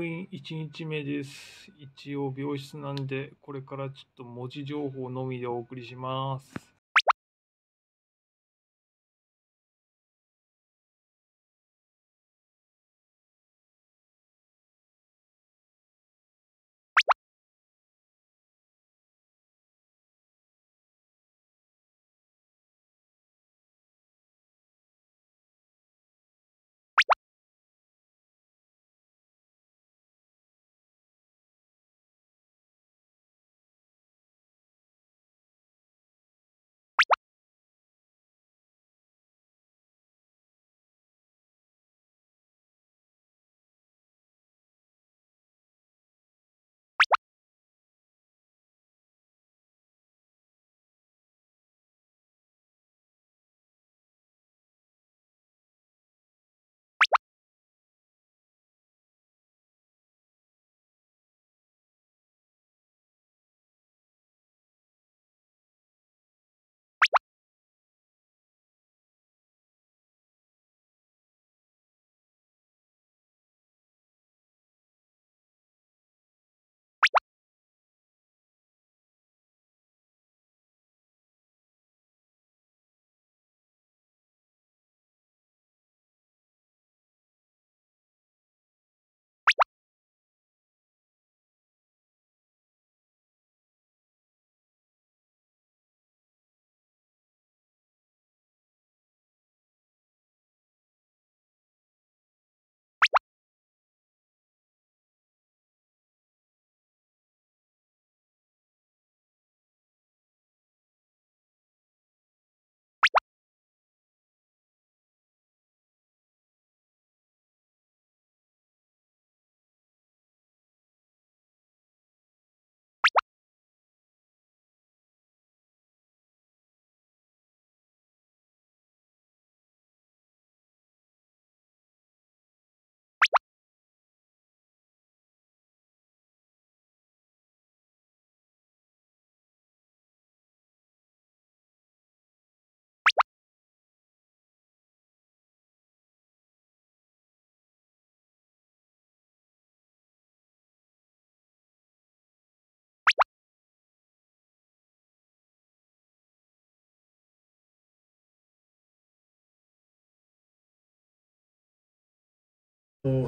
入院1日目です。一応病室なんで、これからちょっと文字情報のみでお送りします。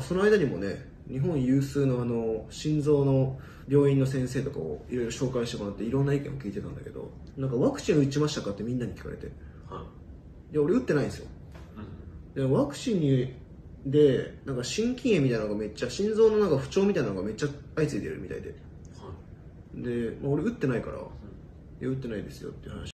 その間にもね日本有数のあの心臓の病院の先生とかをいろいろ紹介してもらっていろんな意見を聞いてたんだけどなんかワクチン打ちましたかってみんなに聞かれて、はい、いや俺打ってないんですよ、うん、でワクチンにでなんか心筋炎みたいなのがめっちゃ心臓のなんか不調みたいなのがめっちゃ相次いでるみたいで、はい、で、まあ、俺打ってないから、うん、いや打ってないですよって話